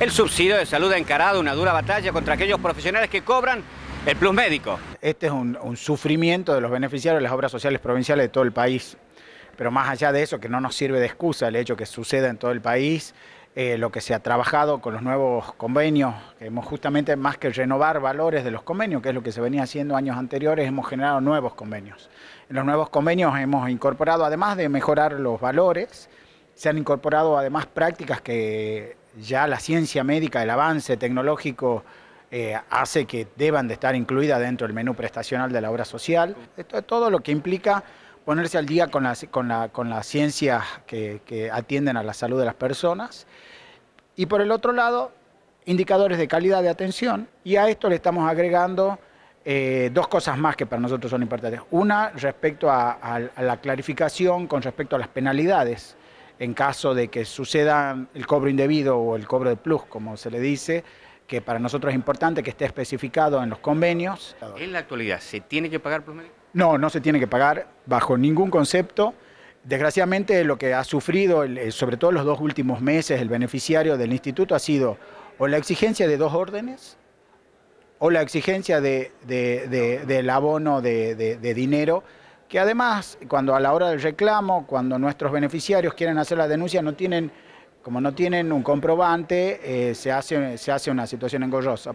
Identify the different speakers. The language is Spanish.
Speaker 1: El subsidio de salud ha encarado una dura batalla contra aquellos profesionales que cobran el plus médico.
Speaker 2: Este es un, sufrimiento de los beneficiarios de las obras sociales provinciales de todo el país. Pero más allá de eso, que no nos sirve de excusa el hecho que suceda en todo el país, eh, lo que se ha trabajado con los nuevos convenios, que hemos justamente más que renovar valores de los convenios, que es lo que se venía haciendo años anteriores, hemos generado nuevos convenios. En los nuevos convenios hemos incorporado, además de mejorar los valores, se han incorporado además prácticas que ya la ciencia médica, el avance tecnológico eh, hace que deban de estar incluidas dentro del menú prestacional de la obra social. Esto es todo lo que implica ponerse al día con las, la, ciencias que, atienden a la salud de las personas. Y por el otro lado, indicadores de calidad de atención y a esto le estamos agregando eh, dos cosas más que para nosotros son importantes. Una, respecto a, la clarificación con respecto a las penalidades en caso de que suceda el cobro indebido o el cobro de plus, como se le dice, que para nosotros es importante que esté especificado en los convenios.
Speaker 1: ¿En la actualidad se tiene que pagar plus médico?
Speaker 2: No, no se tiene que pagar bajo ningún concepto. Desgraciadamente lo que ha sufrido, eh, sobre todo los dos últimos meses, el beneficiario del instituto ha sido o la exigencia de dos órdenes o la exigencia del abono de dinero que además, cuando a la hora del reclamo, cuando nuestros beneficiarios quieren hacer la denuncia, no tienen, como no tienen un comprobante, eh, se, hace, se hace una situación engorrosa.